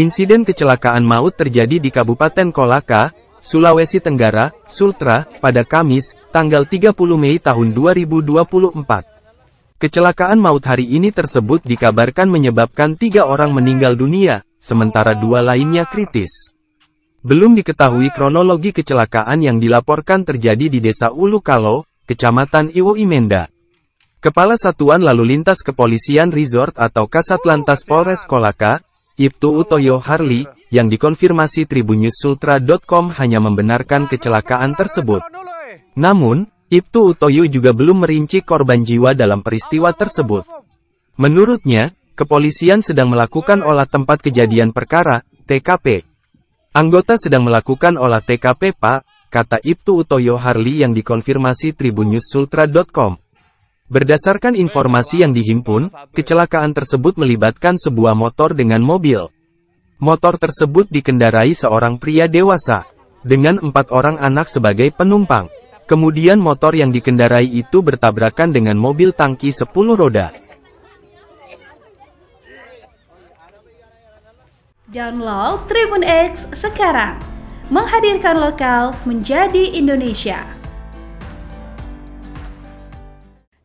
Insiden kecelakaan maut terjadi di Kabupaten Kolaka, Sulawesi Tenggara, Sultra, pada Kamis, tanggal 30 Mei tahun 2024. Kecelakaan maut hari ini tersebut dikabarkan menyebabkan tiga orang meninggal dunia, sementara dua lainnya kritis. Belum diketahui kronologi kecelakaan yang dilaporkan terjadi di Desa Ulu Kalo, Kecamatan Iwo Imenda. Kepala Satuan Lalu Lintas Kepolisian Resort atau Kasat Lantas Polres Kolaka, Ibtu Utoyo Harli, yang dikonfirmasi tribunusultra.com hanya membenarkan kecelakaan tersebut. Namun, Ibtu Utoyo juga belum merinci korban jiwa dalam peristiwa tersebut. Menurutnya, kepolisian sedang melakukan olah tempat kejadian perkara, TKP. Anggota sedang melakukan olah TKP Pak, kata Ibtu Utoyo Harli yang dikonfirmasi tribunusultra.com. Berdasarkan informasi yang dihimpun, kecelakaan tersebut melibatkan sebuah motor dengan mobil. Motor tersebut dikendarai seorang pria dewasa, dengan empat orang anak sebagai penumpang. Kemudian motor yang dikendarai itu bertabrakan dengan mobil tangki 10 roda. Download Tribun X sekarang, menghadirkan lokal menjadi Indonesia.